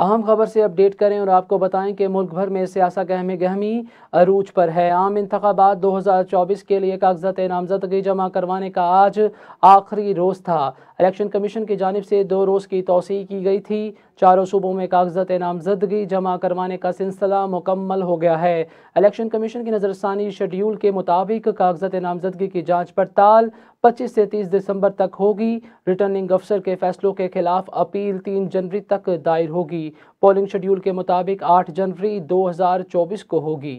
अहम खबर से अपडेट करें और आपको बताएं कि मुल्क भर में सियासा गहमे गहमी अरूज पर है आम इंतबात दो हज़ार चौबीस के लिए कागजात नामजदगी जमा करवाने का आज आखिरी रोज़ था इलेक्शन कमीशन की जानब से दो रोज़ की तोसी की गई थी चारों सूबों में कागजात नामजदगी जमा करवाने का सिलसिला मुकम्मल हो गया है इलेक्शन कमीशन की नज़रसानी शेड्यूल के मुताबिक कागजात नामजदगी की जाँच पड़ताल पच्चीस से तीस दिसंबर तक होगी रिटर्निंग अफसर के फैसलों के खिलाफ अपील तीन जनवरी तक दायर होगी पोलिंग शेड्यूल के मुताबिक आठ जनवरी दो हज़ार चौबीस को होगी